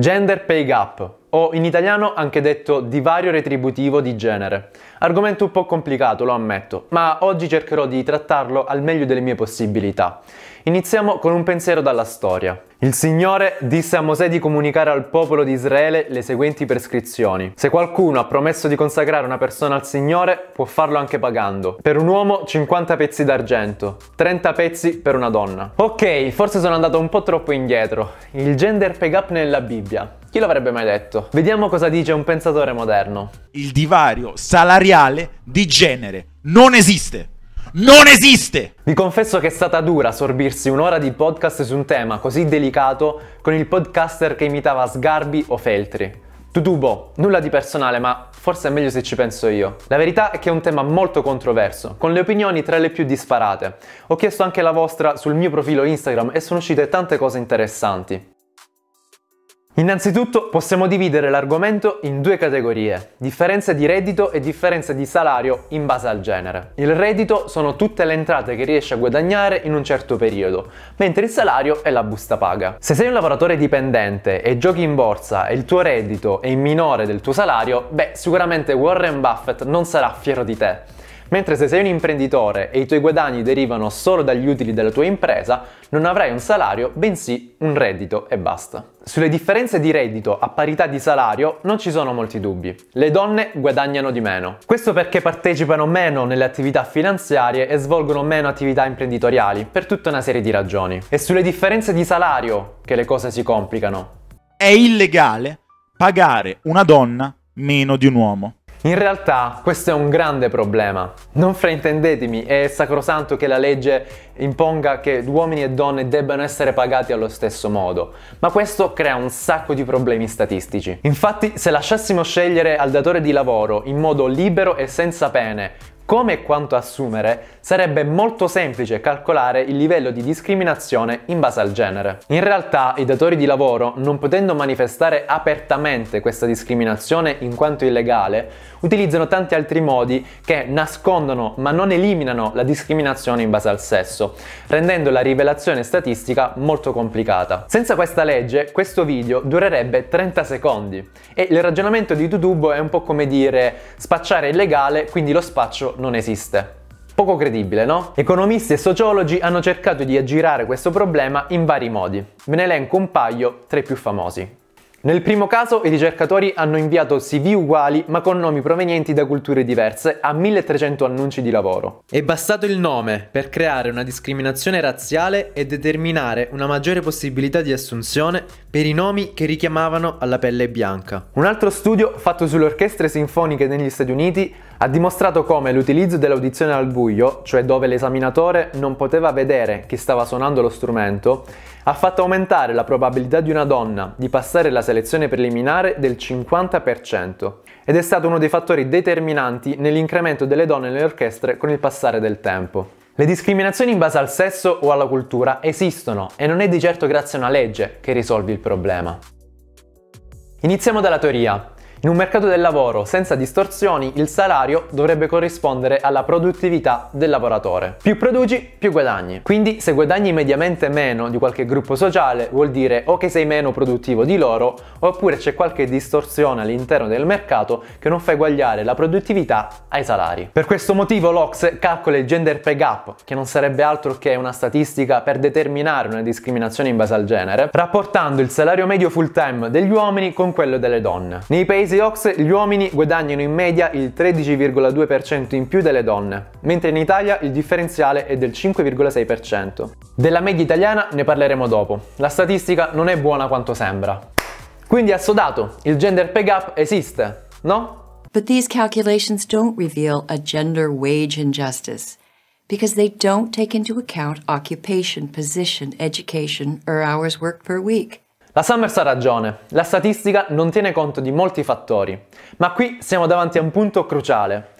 Gender Pay Gap, o in italiano anche detto divario retributivo di genere. Argomento un po' complicato, lo ammetto, ma oggi cercherò di trattarlo al meglio delle mie possibilità. Iniziamo con un pensiero dalla storia. Il Signore disse a Mosè di comunicare al popolo di Israele le seguenti prescrizioni. Se qualcuno ha promesso di consacrare una persona al Signore, può farlo anche pagando. Per un uomo 50 pezzi d'argento, 30 pezzi per una donna. Ok, forse sono andato un po' troppo indietro. Il gender pay gap nella Bibbia. Chi l'avrebbe mai detto? Vediamo cosa dice un pensatore moderno. Il divario salariale di genere non esiste non esiste! Vi confesso che è stata dura sorbirsi un'ora di podcast su un tema così delicato con il podcaster che imitava Sgarbi o Feltri. Tutubo, nulla di personale, ma forse è meglio se ci penso io. La verità è che è un tema molto controverso, con le opinioni tra le più disparate. Ho chiesto anche la vostra sul mio profilo Instagram e sono uscite tante cose interessanti. Innanzitutto possiamo dividere l'argomento in due categorie, differenza di reddito e differenza di salario in base al genere. Il reddito sono tutte le entrate che riesci a guadagnare in un certo periodo, mentre il salario è la busta paga. Se sei un lavoratore dipendente e giochi in borsa e il tuo reddito è minore del tuo salario, beh sicuramente Warren Buffett non sarà fiero di te. Mentre se sei un imprenditore e i tuoi guadagni derivano solo dagli utili della tua impresa, non avrai un salario, bensì un reddito e basta. Sulle differenze di reddito a parità di salario non ci sono molti dubbi. Le donne guadagnano di meno. Questo perché partecipano meno nelle attività finanziarie e svolgono meno attività imprenditoriali, per tutta una serie di ragioni. È sulle differenze di salario che le cose si complicano. È illegale pagare una donna meno di un uomo. In realtà questo è un grande problema. Non fraintendetemi, è sacrosanto che la legge imponga che uomini e donne debbano essere pagati allo stesso modo, ma questo crea un sacco di problemi statistici. Infatti, se lasciassimo scegliere al datore di lavoro in modo libero e senza pene come e quanto assumere, sarebbe molto semplice calcolare il livello di discriminazione in base al genere. In realtà i datori di lavoro, non potendo manifestare apertamente questa discriminazione in quanto illegale, utilizzano tanti altri modi che nascondono ma non eliminano la discriminazione in base al sesso, rendendo la rivelazione statistica molto complicata. Senza questa legge questo video durerebbe 30 secondi e il ragionamento di YouTube è un po' come dire spacciare è illegale, quindi lo spaccio non esiste. Poco credibile, no? Economisti e sociologi hanno cercato di aggirare questo problema in vari modi. Ve ne elenco un paio tra i più famosi. Nel primo caso i ricercatori hanno inviato CV uguali ma con nomi provenienti da culture diverse a 1300 annunci di lavoro. È bastato il nome per creare una discriminazione razziale e determinare una maggiore possibilità di assunzione per i nomi che richiamavano alla pelle bianca. Un altro studio fatto sulle orchestre sinfoniche negli Stati Uniti ha dimostrato come l'utilizzo dell'audizione al buio, cioè dove l'esaminatore non poteva vedere chi stava suonando lo strumento, ha fatto aumentare la probabilità di una donna di passare la selezione preliminare del 50% ed è stato uno dei fattori determinanti nell'incremento delle donne nelle orchestre con il passare del tempo. Le discriminazioni in base al sesso o alla cultura esistono e non è di certo grazie a una legge che risolvi il problema. Iniziamo dalla teoria. In un mercato del lavoro senza distorsioni, il salario dovrebbe corrispondere alla produttività del lavoratore. Più produci, più guadagni. Quindi se guadagni mediamente meno di qualche gruppo sociale, vuol dire o che sei meno produttivo di loro, oppure c'è qualche distorsione all'interno del mercato che non fa eguagliare la produttività ai salari. Per questo motivo l'Ox calcola il gender pay gap, che non sarebbe altro che una statistica per determinare una discriminazione in base al genere, rapportando il salario medio full time degli uomini con quello delle donne. Nei paesi paesi Ox gli uomini guadagnano in media il 13,2% in più delle donne, mentre in Italia il differenziale è del 5,6%. Della media italiana ne parleremo dopo, la statistica non è buona quanto sembra. Quindi assodato, il gender pay gap esiste, no? But these calculations don't reveal a gender wage injustice because they don't take into account occupation, position, education, or hours worked per week. La Summers ha ragione, la statistica non tiene conto di molti fattori, ma qui siamo davanti a un punto cruciale.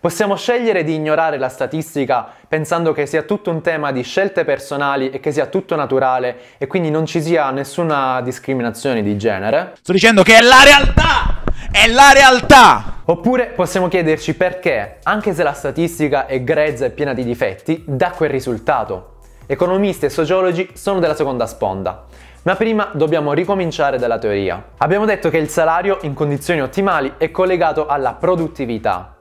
Possiamo scegliere di ignorare la statistica pensando che sia tutto un tema di scelte personali e che sia tutto naturale e quindi non ci sia nessuna discriminazione di genere. Sto dicendo che è la realtà! È la realtà! Oppure possiamo chiederci perché, anche se la statistica è grezza e piena di difetti, dà quel risultato. Economisti e sociologi sono della seconda sponda ma prima dobbiamo ricominciare dalla teoria. Abbiamo detto che il salario in condizioni ottimali è collegato alla produttività.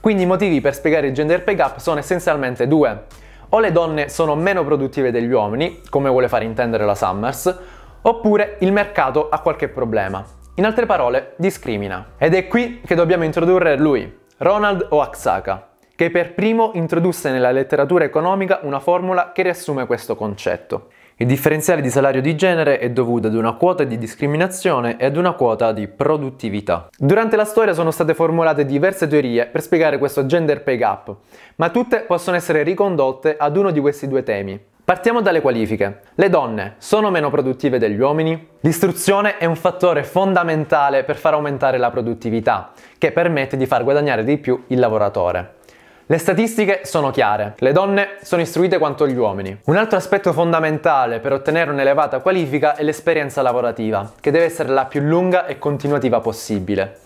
Quindi i motivi per spiegare il gender pay gap sono essenzialmente due. O le donne sono meno produttive degli uomini, come vuole far intendere la Summers, oppure il mercato ha qualche problema. In altre parole, discrimina. Ed è qui che dobbiamo introdurre lui, Ronald Oaxaca, che per primo introdusse nella letteratura economica una formula che riassume questo concetto. Il differenziale di salario di genere è dovuto ad una quota di discriminazione e ad una quota di produttività. Durante la storia sono state formulate diverse teorie per spiegare questo gender pay gap, ma tutte possono essere ricondotte ad uno di questi due temi. Partiamo dalle qualifiche. Le donne sono meno produttive degli uomini? L'istruzione è un fattore fondamentale per far aumentare la produttività, che permette di far guadagnare di più il lavoratore. Le statistiche sono chiare, le donne sono istruite quanto gli uomini. Un altro aspetto fondamentale per ottenere un'elevata qualifica è l'esperienza lavorativa, che deve essere la più lunga e continuativa possibile.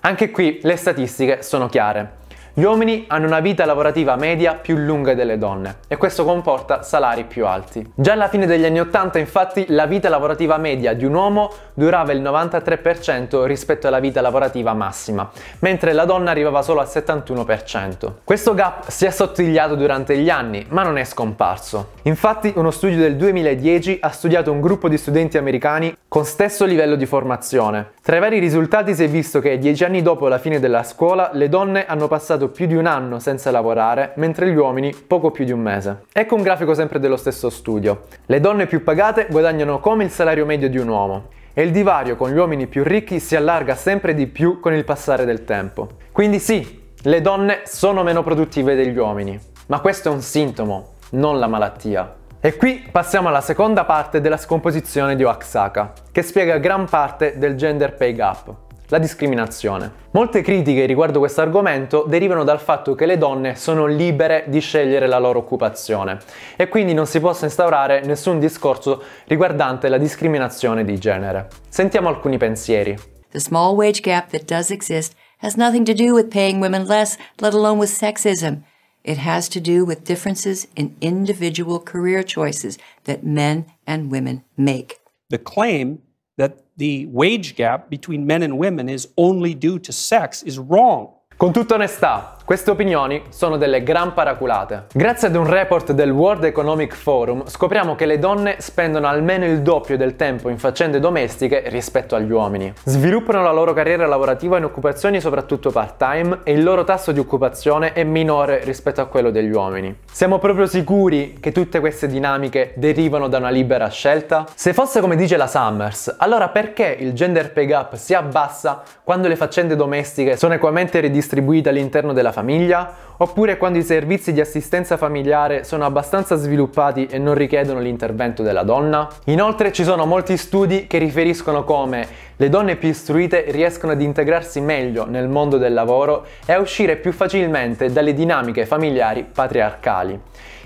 Anche qui le statistiche sono chiare. Gli uomini hanno una vita lavorativa media più lunga delle donne e questo comporta salari più alti. Già alla fine degli anni 80 infatti la vita lavorativa media di un uomo durava il 93% rispetto alla vita lavorativa massima, mentre la donna arrivava solo al 71%. Questo gap si è sottigliato durante gli anni, ma non è scomparso. Infatti uno studio del 2010 ha studiato un gruppo di studenti americani con stesso livello di formazione. Tra i vari risultati si è visto che dieci anni dopo la fine della scuola le donne hanno passato più di un anno senza lavorare, mentre gli uomini poco più di un mese. Ecco un grafico sempre dello stesso studio. Le donne più pagate guadagnano come il salario medio di un uomo e il divario con gli uomini più ricchi si allarga sempre di più con il passare del tempo. Quindi sì, le donne sono meno produttive degli uomini, ma questo è un sintomo, non la malattia. E qui passiamo alla seconda parte della scomposizione di Oaxaca, che spiega gran parte del gender pay gap la discriminazione. Molte critiche riguardo questo argomento derivano dal fatto che le donne sono libere di scegliere la loro occupazione e quindi non si possa instaurare nessun discorso riguardante la discriminazione di genere. Sentiamo alcuni pensieri. The small wage gap that does exist has nothing to do with paying women less, let alone with sexism. It has to do with differences in individual career choices that men and women make. The claim that the wage gap between men and women is only due to sex is wrong. Con tutta onestà, Queste opinioni sono delle gran paraculate. Grazie ad un report del World Economic Forum scopriamo che le donne spendono almeno il doppio del tempo in faccende domestiche rispetto agli uomini. Sviluppano la loro carriera lavorativa in occupazioni soprattutto part-time e il loro tasso di occupazione è minore rispetto a quello degli uomini. Siamo proprio sicuri che tutte queste dinamiche derivano da una libera scelta? Se fosse come dice la Summers, allora perché il gender pay gap si abbassa quando le faccende domestiche sono equamente ridistribuite all'interno della famiglia? famiglia, oppure quando i servizi di assistenza familiare sono abbastanza sviluppati e non richiedono l'intervento della donna. Inoltre ci sono molti studi che riferiscono come le donne più istruite riescono ad integrarsi meglio nel mondo del lavoro e a uscire più facilmente dalle dinamiche familiari patriarcali.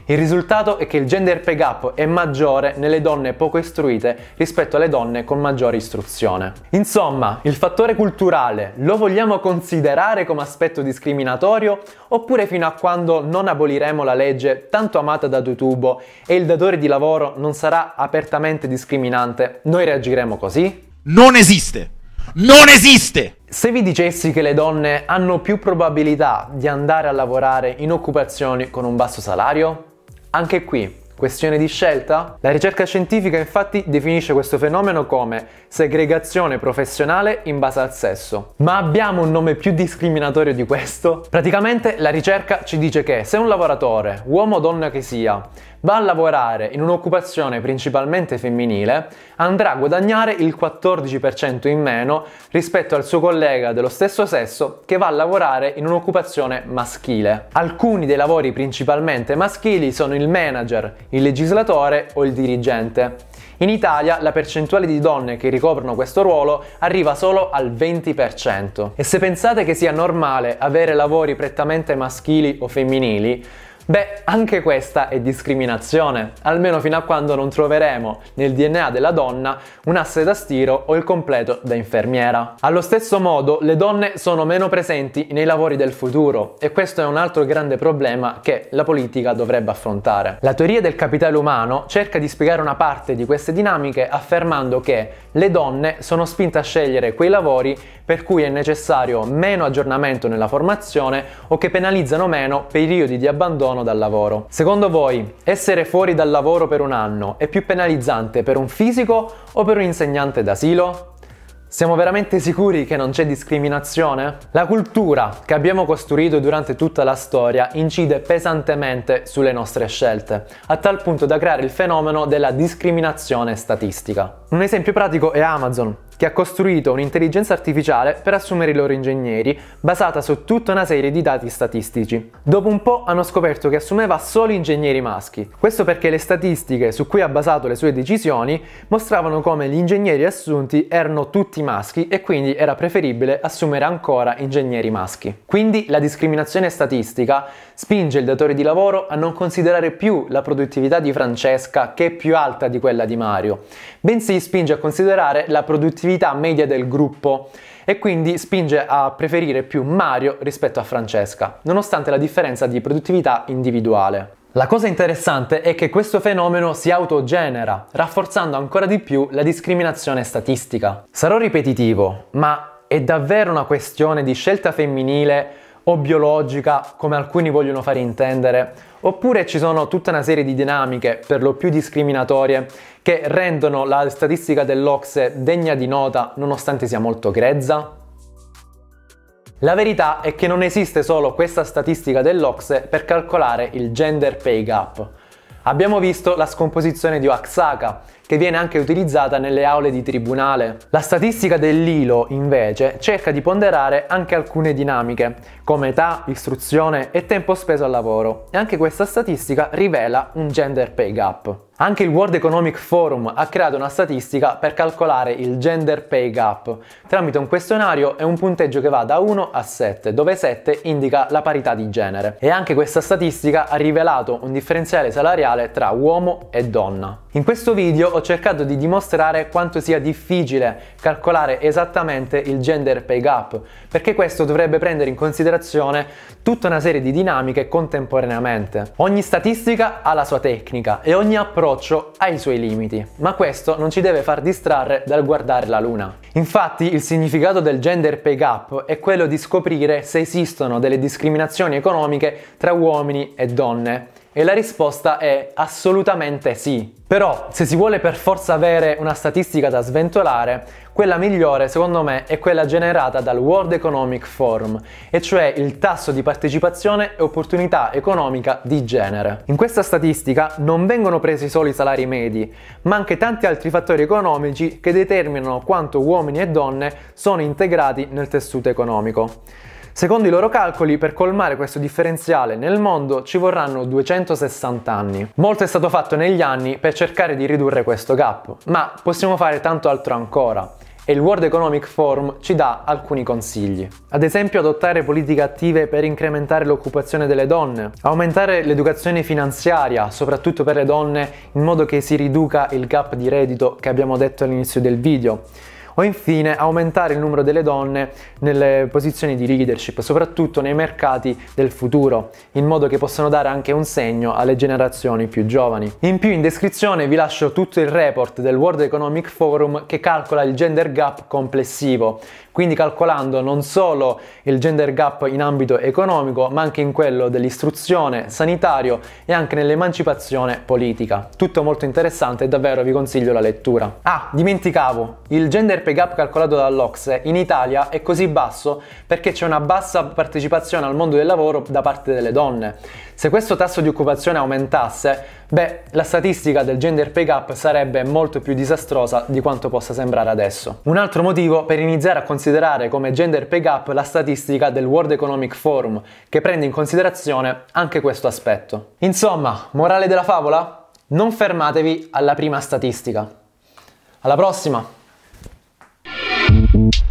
Il risultato è che il gender pay gap è maggiore nelle donne poco istruite rispetto alle donne con maggiore istruzione. Insomma, il fattore culturale lo vogliamo considerare come aspetto discriminatorio oppure fino a quando non aboliremo la legge tanto amata da Tutubo e il datore di lavoro non sarà apertamente discriminante, noi reagiremo così? Non esiste! Non esiste! Se vi dicessi che le donne hanno più probabilità di andare a lavorare in occupazioni con un basso salario? Anche qui Questione di scelta? La ricerca scientifica infatti definisce questo fenomeno come segregazione professionale in base al sesso. Ma abbiamo un nome più discriminatorio di questo? Praticamente la ricerca ci dice che se un lavoratore, uomo o donna che sia, va a lavorare in un'occupazione principalmente femminile, andrà a guadagnare il 14% in meno rispetto al suo collega dello stesso sesso che va a lavorare in un'occupazione maschile. Alcuni dei lavori principalmente maschili sono il manager, il legislatore o il dirigente. In Italia la percentuale di donne che ricoprono questo ruolo arriva solo al 20%. E se pensate che sia normale avere lavori prettamente maschili o femminili, Beh, anche questa è discriminazione, almeno fino a quando non troveremo nel DNA della donna un asse da stiro o il completo da infermiera. Allo stesso modo, le donne sono meno presenti nei lavori del futuro e questo è un altro grande problema che la politica dovrebbe affrontare. La teoria del capitale umano cerca di spiegare una parte di queste dinamiche affermando che le donne sono spinte a scegliere quei lavori per cui è necessario meno aggiornamento nella formazione o che penalizzano meno periodi di abbandono sono dal lavoro. Secondo voi, essere fuori dal lavoro per un anno è più penalizzante per un fisico o per un insegnante d'asilo? Siamo veramente sicuri che non c'è discriminazione? La cultura che abbiamo costruito durante tutta la storia incide pesantemente sulle nostre scelte, a tal punto da creare il fenomeno della discriminazione statistica. Un esempio pratico è Amazon, che ha costruito un'intelligenza artificiale per assumere i loro ingegneri, basata su tutta una serie di dati statistici. Dopo un po' hanno scoperto che assumeva solo ingegneri maschi, questo perché le statistiche su cui ha basato le sue decisioni mostravano come gli ingegneri assunti erano tutti maschi e quindi era preferibile assumere ancora ingegneri maschi. Quindi la discriminazione statistica spinge il datore di lavoro a non considerare più la produttività di Francesca che è più alta di quella di Mario, bensì spinge a considerare la produttività competitività media del gruppo e quindi spinge a preferire più Mario rispetto a Francesca, nonostante la differenza di produttività individuale. La cosa interessante è che questo fenomeno si autogenera, rafforzando ancora di più la discriminazione statistica. Sarò ripetitivo, ma è davvero una questione di scelta femminile o biologica, come alcuni vogliono fare intendere, oppure ci sono tutta una serie di dinamiche, per lo più discriminatorie, che rendono la statistica dell'Ocse degna di nota nonostante sia molto grezza? La verità è che non esiste solo questa statistica dell'Ocse per calcolare il gender pay gap, Abbiamo visto la scomposizione di Oaxaca, che viene anche utilizzata nelle aule di tribunale. La statistica dell'ILO, invece, cerca di ponderare anche alcune dinamiche, come età, istruzione e tempo speso al lavoro, e anche questa statistica rivela un gender pay gap. Anche il World Economic Forum ha creato una statistica per calcolare il gender pay gap tramite un questionario e un punteggio che va da 1 a 7, dove 7 indica la parità di genere. E anche questa statistica ha rivelato un differenziale salariale tra uomo e donna. In questo video ho cercato di dimostrare quanto sia difficile calcolare esattamente il gender pay gap, perché questo dovrebbe prendere in considerazione tutta una serie di dinamiche contemporaneamente. Ogni statistica ha la sua tecnica e ogni approccio ha i suoi limiti, ma questo non ci deve far distrarre dal guardare la luna. Infatti il significato del gender pay gap è quello di scoprire se esistono delle discriminazioni economiche tra uomini e donne e la risposta è assolutamente sì. Però se si vuole per forza avere una statistica da sventolare, quella migliore secondo me è quella generata dal World Economic Forum, e cioè il tasso di partecipazione e opportunità economica di genere. In questa statistica non vengono presi solo i salari medi, ma anche tanti altri fattori economici che determinano quanto uomini e donne sono integrati nel tessuto economico. Secondo i loro calcoli, per colmare questo differenziale nel mondo ci vorranno 260 anni. Molto è stato fatto negli anni per cercare di ridurre questo gap, ma possiamo fare tanto altro ancora e il World Economic Forum ci dà alcuni consigli. Ad esempio adottare politiche attive per incrementare l'occupazione delle donne, aumentare l'educazione finanziaria, soprattutto per le donne, in modo che si riduca il gap di reddito che abbiamo detto all'inizio del video, o infine aumentare il numero delle donne nelle posizioni di leadership, soprattutto nei mercati del futuro, in modo che possano dare anche un segno alle generazioni più giovani. In più in descrizione vi lascio tutto il report del World Economic Forum che calcola il gender gap complessivo, quindi calcolando non solo il gender gap in ambito economico, ma anche in quello dell'istruzione, sanitario e anche nell'emancipazione politica. Tutto molto interessante e davvero vi consiglio la lettura. Ah, dimenticavo, il gender pay gap calcolato dall'Ox in Italia è così basso perché c'è una bassa partecipazione al mondo del lavoro da parte delle donne. Se questo tasso di occupazione aumentasse, beh, la statistica del gender pay gap sarebbe molto più disastrosa di quanto possa sembrare adesso. Un altro motivo per iniziare a considerare come gender pay gap la statistica del World Economic Forum, che prende in considerazione anche questo aspetto. Insomma, morale della favola? Non fermatevi alla prima statistica. Alla prossima! Thank you.